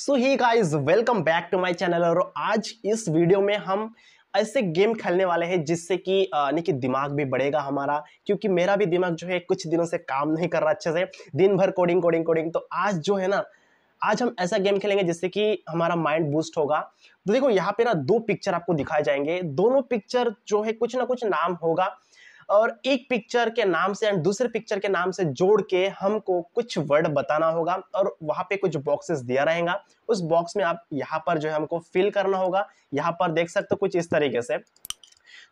So hi guys welcome back to my channel और आज इस वीडियो में हम ऐसे गेम खेलने वाले हैं जिससे कि यानी कि दिमाग भी बढ़ेगा हमारा क्योंकि मेरा भी दिमाग जो है कुछ दिनों से काम नहीं कर रहा अच्छे से दिन भर कोडिंग कोडिंग कोडिंग तो आज जो है ना आज हम ऐसा गेम खेलेंगे जिससे कि हमारा माइंड बूस्ट होगा तो देखो यहाँ पे ना दो पिक्चर आपको दिखाए जाएंगे दोनों पिक्चर जो है कुछ ना कुछ नाम होगा और एक पिक्चर के नाम से एंड दूसरे पिक्चर के नाम से जोड़ के हमको कुछ वर्ड बताना होगा और वहाँ पे कुछ बॉक्सेस दिया रहेगा उस बॉक्स में आप यहाँ पर जो है हमको फिल करना होगा यहाँ पर देख सकते हो कुछ इस तरीके से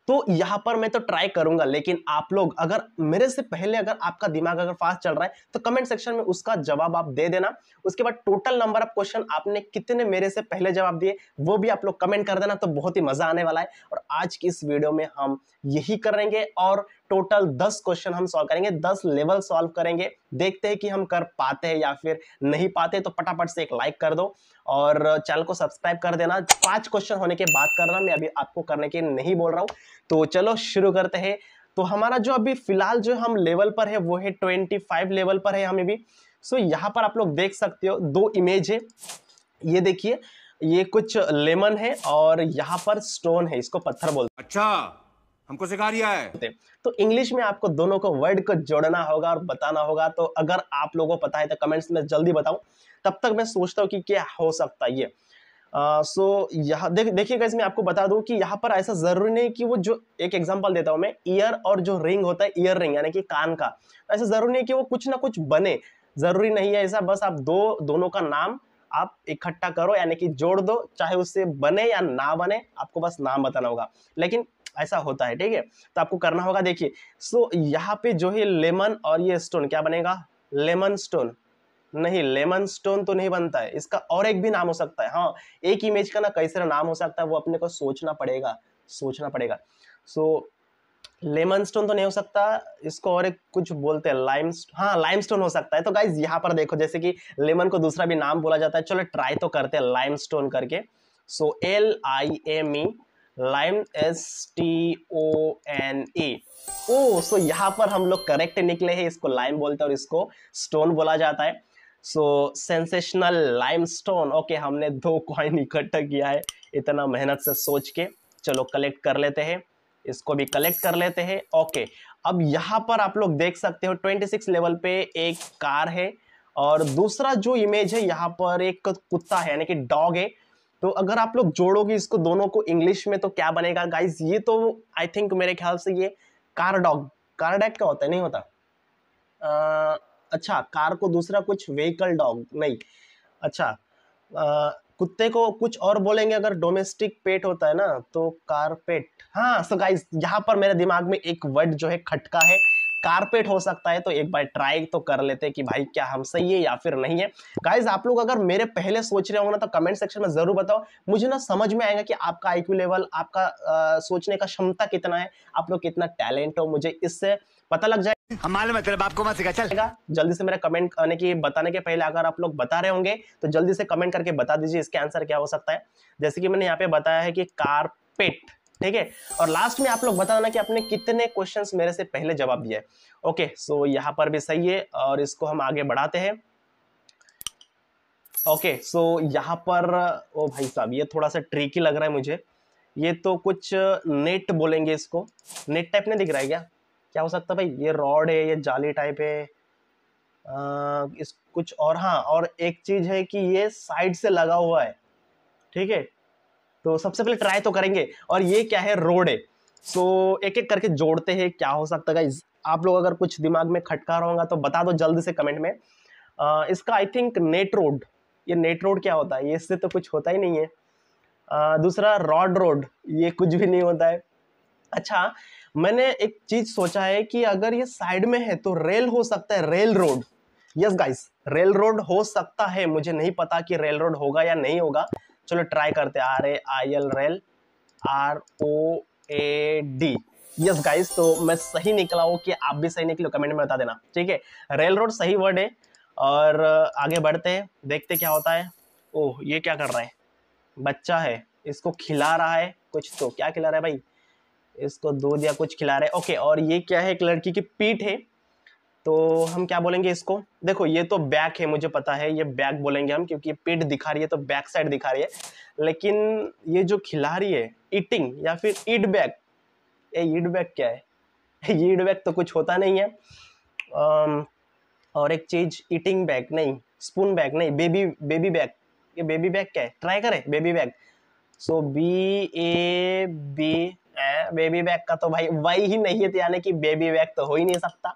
तो यहाँ पर मैं तो ट्राई करूंगा लेकिन आप लोग अगर मेरे से पहले अगर आपका दिमाग अगर फास्ट चल रहा है तो कमेंट सेक्शन में उसका जवाब आप दे देना उसके बाद टोटल नंबर ऑफ क्वेश्चन आपने कितने मेरे से पहले जवाब दिए वो भी आप लोग कमेंट कर देना तो बहुत ही मजा आने वाला है और आज की इस वीडियो में हम यही करेंगे और टोटल दस क्वेश्चन हम सॉल्व करेंगे दस लेवल सॉल्व करेंगे देखते हैं कि हम कर पाते हैं या फिर नहीं पाते तो पटापट से एक लाइक कर दो और चैनल को सब्सक्राइब कर देना पांच क्वेश्चन होने के बाद करना मैं अभी आपको करने के नहीं बोल रहा हूँ तो चलो शुरू करते हैं तो हमारा जो अभी फिलहाल जो हम लेवल पर है वो है ट्वेंटी फाइव लेवल पर है हमें भी सो so, यहाँ पर आप लोग देख सकते हो दो इमेज है ये देखिए ये कुछ लेमन है और यहाँ पर स्टोन है इसको पत्थर बोलते अच्छा हमको सिखा रिया है तो इंग्लिश में आपको दोनों को वर्ड को जोड़ना होगा और बताना होगा तो अगर आप लोगों को पता है तो कमेंट्स में जल्दी बताओ तब तक मैं सोचता हूँ कि क्या हो सकता है ये सो uh, so, यहाँ देख देखिएगा इसमें आपको बता दूं कि यहाँ पर ऐसा ज़रूरी नहीं कि वो जो एक एग्जांपल देता हूँ मैं ईयर और जो रिंग होता है ईयर रिंग यानी कि कान का ऐसा ज़रूरी नहीं कि वो कुछ ना कुछ बने ज़रूरी नहीं है ऐसा बस आप दो दोनों का नाम आप इकट्ठा करो यानी कि जोड़ दो चाहे उससे बने या ना बने आपको बस नाम बताना होगा लेकिन ऐसा होता है ठीक है तो आपको करना होगा देखिए सो यहाँ पे जो है लेमन और ये स्टोन क्या बनेगा लेमन स्टोन नहीं लेमन स्टोन तो नहीं बनता है इसका और एक भी नाम हो सकता है हाँ एक इमेज का ना कैसे नाम हो सकता है वो अपने को सोचना पड़ेगा सोचना पड़ेगा सो लेमन स्टोन तो नहीं हो सकता इसको और एक कुछ बोलते हैं लाइम हाँ लाइम स्टोन हो सकता है तो गाइज यहाँ पर देखो जैसे कि लेमन को दूसरा भी नाम बोला जाता है चलो ट्राई तो करते हैं लाइम स्टोन करके so L I M E lime S T O N A O so यहाँ पर हम लोग करेक्ट निकले हैं इसको लाइम बोलते हैं और इसको स्टोन बोला जाता है so sensational lime stone okay हमने दो कॉइन इकट्ठा किया है इतना मेहनत से सोच के चलो कलेक्ट कर लेते हैं इसको भी कलेक्ट कर लेते हैं ओके अब यहाँ पर आप लोग देख सकते हो 26 लेवल पे एक कार है और दूसरा जो इमेज है यहाँ पर एक कुत्ता है यानी कि डॉग है तो अगर आप लोग जोड़ोगे इसको दोनों को इंग्लिश में तो क्या बनेगा गाइज ये तो आई थिंक मेरे ख्याल से ये कार कारडैग क्या होता है नहीं होता आ, अच्छा कार को दूसरा कुछ व्हीकल डॉग नहीं अच्छा कुत्ते को कुछ और बोलेंगे अगर डोमेस्टिक पेट होता है ना तो कारपेट हाँ सो गाइज यहाँ पर मेरे दिमाग में एक वर्ड जो है खटका है कारपेट हो सकता है तो एक बार ट्राई तो कर लेते कि भाई क्या हम सही है या फिर नहीं है गाइज आप लोग अगर मेरे पहले सोच रहे होंगे ना तो कमेंट सेक्शन में जरूर बताओ मुझे ना समझ में आएगा कि आपका आई लेवल आपका आ, सोचने का क्षमता कितना है आप लोग कितना टैलेंट हो मुझे इससे पता लग जाए हमारे आपको सिखा चलेगा जल्दी से मेरा कमेंट आने की बताने के पहले अगर आप लोग बता रहे होंगे तो जल्दी से कमेंट करके बता दीजिए इसके आंसर क्या हो सकता है जैसे कि मैंने यहाँ पे बताया है कि कारपेट ठीक है और लास्ट में आप लोग बताना कि आपने कितने क्वेश्चन मेरे से पहले जवाब दिया है ओके सो यहाँ पर भी सही है और इसको हम आगे बढ़ाते हैं ओके सो यहाँ पर ओ भाई साहब ये थोड़ा सा ट्रिकी लग रहा है मुझे ये तो कुछ नेट बोलेंगे इसको नेट टाइप नहीं दिख रहा है क्या क्या हो सकता है भाई ये रॉड है ये जाली टाइप है आ, इस कुछ और हाँ और एक चीज़ है कि ये साइड से लगा हुआ है ठीक है तो सबसे पहले ट्राई तो करेंगे और ये क्या है रोड है तो एक एक करके जोड़ते हैं क्या हो सकता है आप लोग अगर कुछ दिमाग में खटका होगा तो बता दो जल्द से कमेंट में आ, इसका आई थिंक नेट रोड ये नेट रोड क्या होता है इससे तो कुछ होता ही नहीं है आ, दूसरा रॉड रोड ये कुछ भी नहीं होता है अच्छा मैंने एक चीज़ सोचा है कि अगर ये साइड में है तो रेल हो सकता है rail road yes guys rail road हो सकता है मुझे नहीं पता कि रेल रोड होगा या नहीं होगा चलो ट्राई करते R A I L rail R O A D yes guys तो मैं सही निकला हूँ कि आप भी सही निकलो कमेंट में बता देना ठीक है रेल रोड सही वर्ड है और आगे बढ़ते हैं देखते क्या होता है ओह ये क्या कर रहा है बच्चा है इसको खिला रहा है कुछ तो क्या खिला रहा है भाई इसको दूध या कुछ खिला रहा है ओके और ये क्या है एक लड़की की पीठ है तो हम क्या बोलेंगे इसको देखो ये तो बैक है मुझे पता है ये बैक बोलेंगे हम क्योंकि पेट दिखा रही है तो बैक साइड दिखा रही है लेकिन ये जो खिला रही है ईटिंग या फिर ईट बैक ये ईट बैक क्या है ईट बैक तो कुछ होता नहीं है और एक चीज ईटिंग बैग नहीं स्पून बैग नहीं बेबी बेबी बैग ये बेबी बैग क्या है ट्राई करें baby bag so B A B baby bag का तो भाई वही ही नहीं है तो यानी कि बेबी बैग तो हो ही नहीं सकता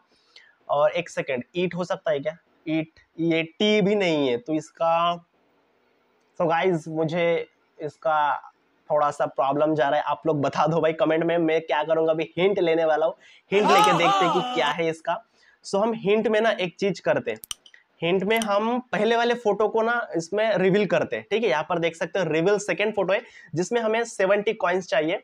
और एक सेकेंड ईट हो सकता है क्या ईट ये टी भी नहीं है तो इसका सो so गाइज मुझे इसका थोड़ा सा प्रॉब्लम जा रहा है आप लोग बता दो भाई कमेंट में मैं क्या करूंगा अभी हिंट लेने वाला हूँ हिंट हाँ, लेके देखते हैं कि हाँ। क्या है इसका सो so, हम हिंट में ना एक चीज करते हैं हिंट में हम पहले वाले फोटो को ना इसमें रिवील करते हैं ठीक है यहाँ पर देख सकते हो रिवील सेकेंड फोटो है जिसमें हमें सेवेंटी कॉइन्स चाहिए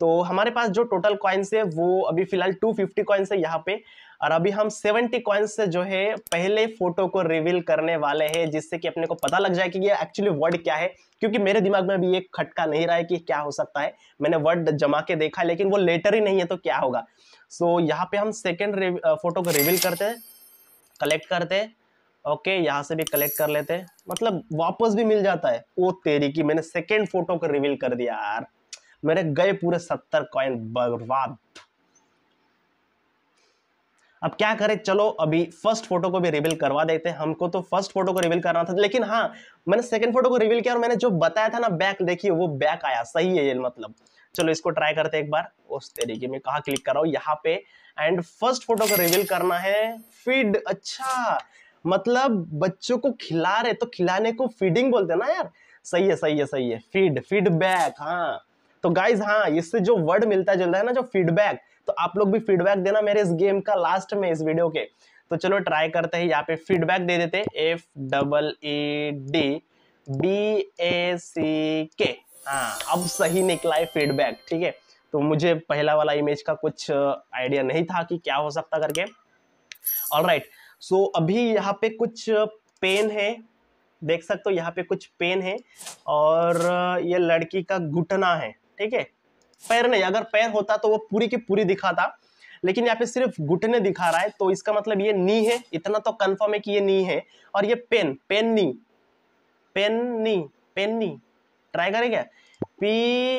तो हमारे पास जो टोटल कॉइन्स है वो अभी फिलहाल टू फिफ्टी कॉइन्स है यहाँ पे और अभी हम 70 कॉइन्स से जो है पहले फोटो को रिवील करने वाले हैं जिससे कि अपने को पता लग जाए कि ये एक्चुअली वर्ड क्या है क्योंकि मेरे दिमाग में अभी ये खटका नहीं रहा है कि क्या हो सकता है मैंने वर्ड जमा के देखा लेकिन वो लेटर ही नहीं है तो क्या होगा सो so, यहाँ पे हम सेकेंड फोटो को रिवील करते हैं कलेक्ट करते हैं ओके okay, यहाँ से भी कलेक्ट कर लेते हैं मतलब वापस भी मिल जाता है वो तेरी की मैंने सेकेंड फोटो को रिवील कर दिया यार मेरे गए पूरे सत्तर कॉइन बर्बाद अब क्या करें चलो अभी फर्स्ट फोटो को भी रिवील करवा देते हैं हमको तो फर्स्ट फोटो को रिवील करना था लेकिन हाँ मैंने सेकंड फोटो को रिवील किया और मैंने जो बताया था ना बैक देखिए वो बैक आया सही है ये मतलब चलो इसको ट्राई करते एक बार उस तरीके में कहा क्लिक कराओ यहाँ पे एंड फर्स्ट फोटो को रिवील करना है फीड अच्छा मतलब बच्चों को खिला रहे तो खिलाने को फीडिंग बोलते ना यार सही है सही है सही है फीड फीडबैक हाँ तो गाइज हाँ इससे जो वर्ड मिलता जुलता है ना जो फीडबैक तो आप लोग भी फीडबैक देना मेरे इस गेम का लास्ट में इस वीडियो के तो चलो ट्राई करते हैं यहाँ पे फीडबैक दे देते F double E D B A C K हाँ अब सही निकला है फीडबैक ठीक है तो मुझे पहला वाला इमेज का कुछ आइडिया uh, नहीं था कि क्या हो सकता करके ऑल राइट सो अभी यहाँ पे कुछ पेन uh, है देख सकते हो यहाँ पे कुछ पेन है और uh, ये लड़की का घुटना है ठीक है पैर नहीं अगर पैर होता तो वो पूरी की पूरी दिखाता लेकिन यहाँ पे सिर्फ घुटने दिखा रहा है तो इसका मतलब ये नी है इतना तो कंफर्म है कि ये नी है और ये pen pen knee pen knee pen knee try करें क्या P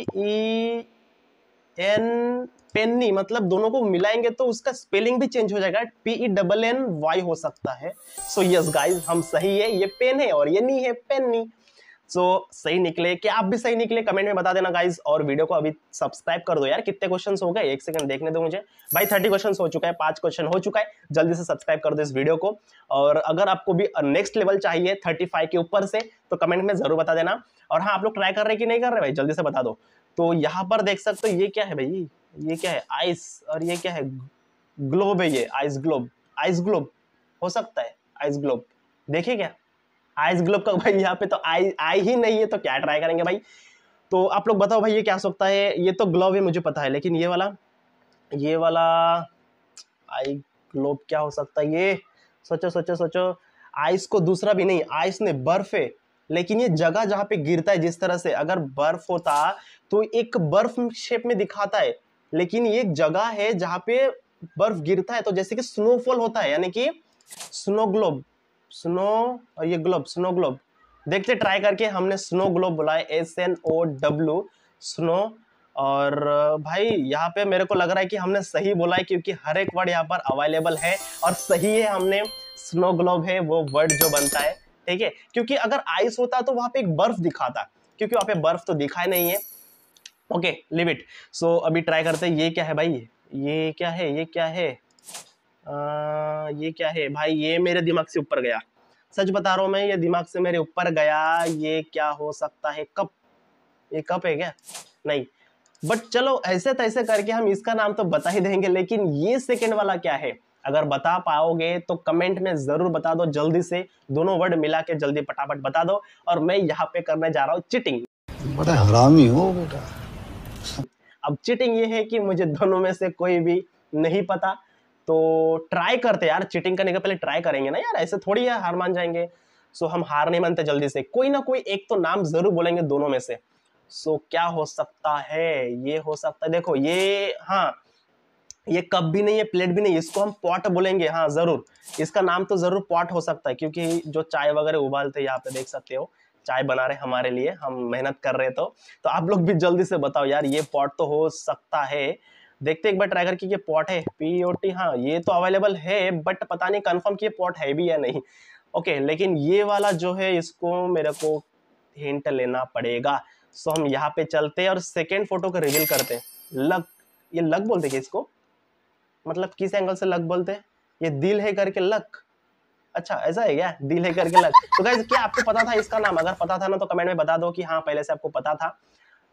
N e pen knee मतलब दोनों को मिलाएंगे तो उसका स्पेलिंग भी चेंज हो जाएगा P E double N Y हो सकता है सो यस गाइस हम सही है ये पेन है और ये नी है पेन नी सो सही निकले कि आप भी सही निकले कमेंट में बता देना गाइज और वीडियो को अभी सब्सक्राइब कर दो यार कितने क्वेश्चन हो गए एक सेकंड देखने दो मुझे भाई थर्टी क्वेश्चन हो चुका है पांच क्वेश्चन हो चुका है जल्दी से सब्सक्राइब कर दो इस वीडियो को और अगर आपको भी नेक्स्ट लेवल चाहिए थर्टी के ऊपर से तो कमेंट में जरूर बता देना और हाँ आप लोग ट्राई कर रहे कि नहीं कर रहे भाई जल्दी से बता दो तो यहाँ पर देख सकते हो ये क्या है भाई ये क्या है आइस और ये क्या है ग्लोब है ये आइस ग्लोब आइस ग्लोब हो सकता है आइस ग्लोब देखिए क्या आइस ग्लोब का भाई यहाँ पे तो आई आई ही नहीं है तो क्या ट्राई करेंगे भाई तो आप लोग बताओ भाई ये क्या हो सकता है ये तो ग्लोव है मुझे पता है लेकिन ये वाला ये वाला आई ग्लोब क्या हो सकता है ये सोचो सोचो सोचो आइस को दूसरा भी नहीं आइस ने बर्फ है लेकिन ये जगह जहाँ पे गिरता है जिस तरह से अगर बर्फ होता तो एक बर्फ शेप में दिखाता है लेकिन ये जगह है जहाँ पे बर्फ गिरता है तो जैसे कि स्नोफॉल होता है यानी कि स्नो ग्लोब स्नो और ये ग्लोब स्नो ग्लोब देखते ट्राई करके हमने स्नो ग्लोब बुलाए S N O W snow और भाई यहाँ पे मेरे को लग रहा है कि हमने सही बोला है क्योंकि हर एक वर्ड यहाँ पर अवेलेबल है और सही है हमने स्नो ग्लोब है वो वर्ड जो बनता है ठीक है क्योंकि अगर आइस होता तो वहां पे एक बर्फ दिखाता क्योंकि वहां पे बर्फ तो दिखा ही नहीं है ओके लिमिट सो अभी ट्राई करते हैं ये क्या है भाई ये क्या है ये क्या है ये क्या है भाई ये मेरे दिमाग से ऊपर गया सच बता रहा हूँ मैं ये दिमाग से मेरे ऊपर गया ये क्या हो सकता है कप ये कप है क्या नहीं बट चलो ऐसे तैसे करके हम इसका नाम तो बता ही देंगे लेकिन ये सेकेंड वाला क्या है अगर बता पाओगे तो कमेंट में ज़रूर बता दो जल्दी से दोनों वर्ड मिला के जल्दी फटाफट बता दो और मैं यहाँ पे करने जा रहा हूँ चिटिंग बड़ा हरामी हो बेटा अब चिटिंग ये है कि मुझे दोनों में से कोई भी नहीं पता तो ट्राई करते यार चीटिंग करने का पहले ट्राई करेंगे ना यार ऐसे थोड़ी यार हार मान जाएंगे सो हम हार नहीं मानते जल्दी से कोई ना कोई एक तो नाम जरूर बोलेंगे दोनों में से सो क्या हो सकता है ये हो सकता है देखो ये हाँ ये कप भी नहीं है प्लेट भी नहीं इसको हम पॉट बोलेंगे हाँ ज़रूर इसका नाम तो ज़रूर पॉट हो सकता है क्योंकि जो चाय वगैरह उबालते यहाँ पे देख सकते हो चाय बना रहे हमारे लिए हम मेहनत कर रहे तो तो आप लोग भी जल्दी से बताओ यार ये पॉट तो हो सकता है देखते एक बार ट्राई करके ये पॉट है पी ओ टी हाँ ये तो अवेलेबल है बट पता नहीं कन्फर्म की पॉट है भी या नहीं ओके लेकिन ये वाला जो है इसको मेरे को हिंट लेना पड़ेगा सो हम यहाँ पे चलते हैं और सेकेंड फोटो को रिवील करते हैं लग ये लग बोलते क्या इसको मतलब किस एंगल से लग बोलते हैं ये दिल है करके लक अच्छा ऐसा है क्या दिल है करके लक तो क्या आपको पता था इसका नाम अगर पता था ना तो कमेंट में बता दो कि हाँ पहले से आपको पता था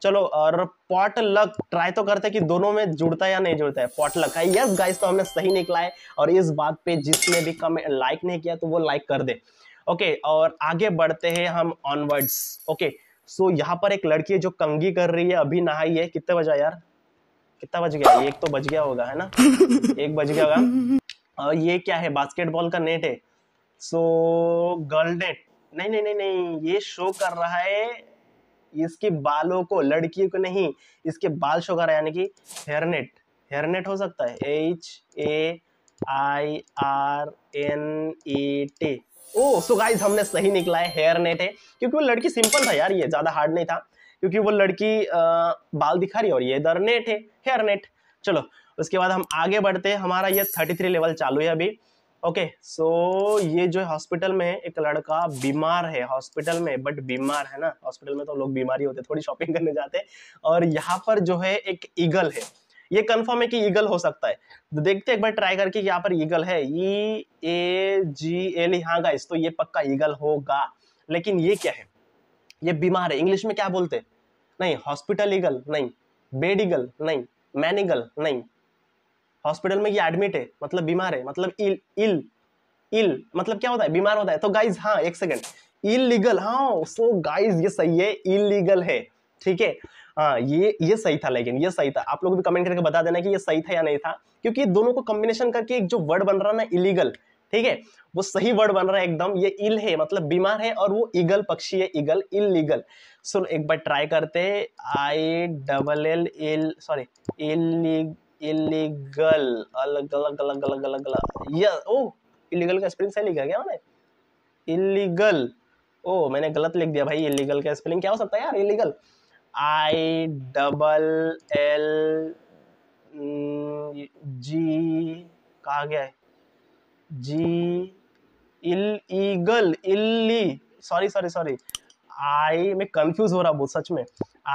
चलो और पॉट लक ट्राई तो करते हैं कि दोनों में जुड़ता है या नहीं जुड़ता है पॉट लक का यस गाइस तो हमने सही निकला है और इस बात पे जिसने भी कम लाइक नहीं किया तो वो लाइक कर दे ओके और आगे बढ़ते हैं हम ऑनवर्ड्स ओके सो यहाँ पर एक लड़की है जो कंगी कर रही है अभी नहाई है कितने बजा यार कितना बज गया एक तो बज गया होगा है ना एक बज गया होगा और ये क्या है बास्केटबॉल का नेट है सो गर्ल नेट नहीं नहीं नहीं नहीं ये शो कर रहा है इसके बालों को लड़कियों को नहीं इसके बाल शो कर यानी कि हेयरनेट हेयरनेट हो सकता है H A I R N E T O so guys हमने सही निकला है हेयर नेट है क्योंकि वो लड़की सिंपल था यार ये ज़्यादा हार्ड नहीं था क्योंकि वो लड़की आ, बाल दिखा रही है और ये इधर नेट है हेयर नेट चलो उसके बाद हम आगे बढ़ते हैं हमारा ये थर्टी थ्री लेवल चालू है अभी ओके सो ये जो हॉस्पिटल में एक लड़का बीमार है हॉस्पिटल में बट बीमार है ना हॉस्पिटल में तो लोग बीमारी होते थोड़ी शॉपिंग करने जाते हैं और यहाँ पर जो है एक ईगल है ये कंफर्म है कि ईगल हो सकता है तो देखते एक बार ट्राई करके यहाँ पर ईगल है ई ए जी एल हाँ गाइस तो ये पक्का ईगल होगा लेकिन ये क्या है ये बीमार है इंग्लिश में क्या बोलते नहीं हॉस्पिटल ईगल नहीं बेड ईगल नहीं मैन ईगल नहीं हॉस्पिटल में ये एडमिट है मतलब बीमार है मतलब इल इल इल मतलब क्या होता है बीमार होता है तो गाइज हाँ एक सेकेंड इलीगल हाँ सो गाइज ये सही है इलीगल है ठीक है हाँ ये ये सही था लेकिन ये सही था आप लोग भी कमेंट करके बता देना कि ये सही था या नहीं था क्योंकि दोनों को कॉम्बिनेशन करके एक जो वर्ड बन रहा है ना इलीगल ठीक है वो सही वर्ड बन रहा है एकदम ये इल है मतलब बीमार है और वो ईगल पक्षी है ईगल इलीगल सो एक बार ट्राई करते I double L L sorry illegal अलग अलग अलग अलग अलग अलग यस ओ इलीगल का स्पेलिंग सही लिखा क्या मैंने इलीगल ओ मैंने गलत लिख दिया भाई इलीगल का स्पेलिंग क्या हो सकता है यार illegal I double L G कहा गया है G ill eagle illy sorry sorry sorry I मैं कंफ्यूज हो रहा बहुत सच में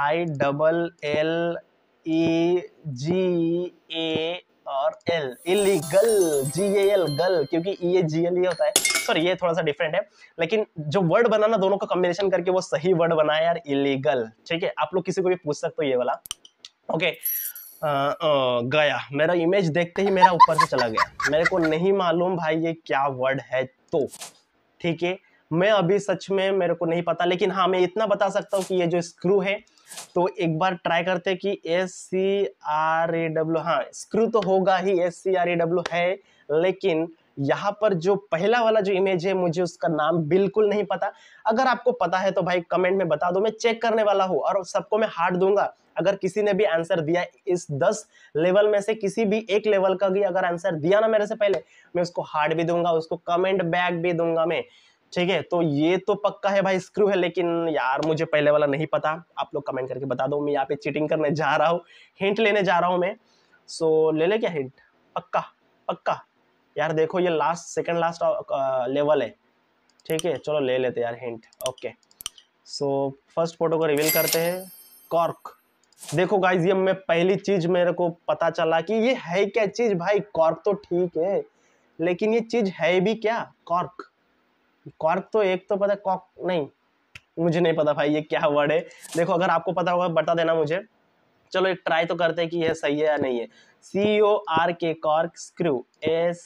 आई double L A G A और L illegal G A L gal क्योंकि ई ए जी एल ये होता है सॉरी ये थोड़ा सा डिफरेंट है लेकिन जो वर्ड बना ना दोनों का कॉम्बिनेशन करके वो सही वर्ड बना है यार इलीगल ठीक है आप लोग किसी को भी पूछ सकते हो ये वाला ओके आ, आ, गया मेरा इमेज देखते ही मेरा ऊपर से चला गया मेरे को नहीं मालूम भाई ये क्या वर्ड है तो ठीक है मैं अभी सच में मेरे को नहीं पता लेकिन हाँ मैं इतना बता सकता हूँ कि ये जो स्क्रू है तो एक बार ट्राई करते हैं कि S C R A W हाँ स्क्रू तो होगा ही S C R A W है लेकिन यहाँ पर जो पहला वाला जो इमेज है मुझे उसका नाम बिल्कुल नहीं पता अगर आपको पता है तो भाई कमेंट में बता दो मैं चेक करने वाला हूँ और सबको मैं हार्ट दूंगा अगर किसी ने भी आंसर दिया इस दस लेवल में से किसी भी एक लेवल का भी अगर आंसर दिया ना मेरे से पहले मैं उसको हार्ट भी दूंगा उसको कमेंट बैक भी दूंगा मैं ठीक है तो ये तो पक्का है भाई स्क्रू है लेकिन यार मुझे पहले वाला नहीं पता आप लोग कमेंट करके बता दो मैं यहाँ पे चीटिंग करने जा रहा हूँ हिंट लेने जा रहा हूँ मैं सो ले ले क्या हिंट पक्का पक्का यार देखो ये लास्ट सेकंड लास्ट लेवल है ठीक है चलो ले लेते यार hint okay so first photo को रिवील करते हैं कॉर्क देखो गाइज ये मैं पहली चीज मेरे को पता चला कि ये है क्या चीज भाई कॉर्क तो ठीक है लेकिन ये चीज है भी क्या कॉर्क कॉर्क तो एक तो पता है कॉक नहीं मुझे नहीं पता भाई ये क्या वर्ड है देखो अगर आपको पता होगा बता देना मुझे चलो एक ट्राई तो करते हैं कि यह सही है या नहीं है C O R K cork screw S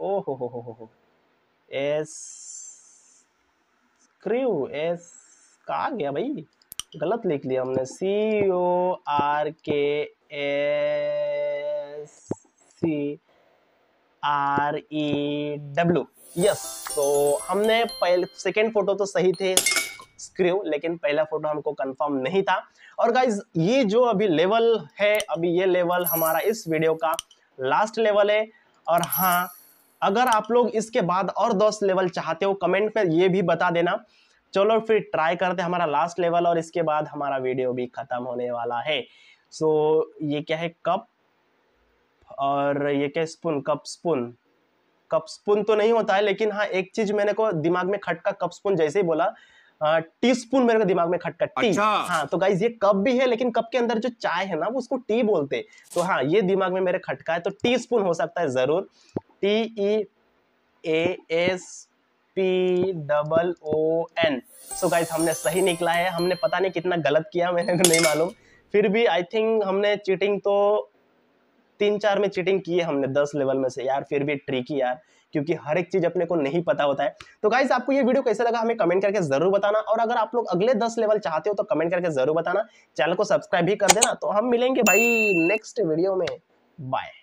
O हो हो हो हो एस स्क्रू एस कहा गया भाई गलत लिख लिया हमने C O R K S C R E W yes तो हमने पहले सेकेंड फोटो तो सही थे स्क्रू लेकिन पहला फोटो हमको कंफर्म नहीं था और गाइज ये जो अभी लेवल है अभी ये लेवल हमारा इस वीडियो का लास्ट लेवल है और हाँ अगर आप लोग इसके बाद और दस लेवल चाहते हो कमेंट पर ये भी बता देना चलो फिर ट्राई करते हमारा लास्ट लेवल और इसके बाद हमारा वीडियो भी ख़त्म होने वाला है सो so, ये क्या है कप और ये क्या spoon cup spoon cup spoon तो नहीं होता है लेकिन हाँ एक चीज मैंने को दिमाग में खटका कप स्पून जैसे ही बोला टी स्पून मेरे को दिमाग में खटका टी अच्छा। हाँ तो गाइज ये कप भी है लेकिन कप के अंदर जो चाय है ना वो उसको टी बोलते तो हाँ ये दिमाग में मेरे खटका है तो टी स्पून हो सकता है जरूर T E A S P double O N so guys हमने सही निकला है हमने पता नहीं कितना गलत किया मैंने नहीं मालूम फिर भी आई थिंक हमने चीटिंग तो तीन चार में चीटिंग की है हमने दस लेवल में से यार फिर भी ट्रिकी यार क्योंकि हर एक चीज अपने को नहीं पता होता है तो गाइज आपको ये वीडियो कैसे लगा हमें कमेंट करके जरूर बताना और अगर आप लोग अगले दस लेवल चाहते हो तो कमेंट करके जरूर बताना चैनल को सब्सक्राइब भी कर देना तो हम मिलेंगे भाई नेक्स्ट वीडियो में बाय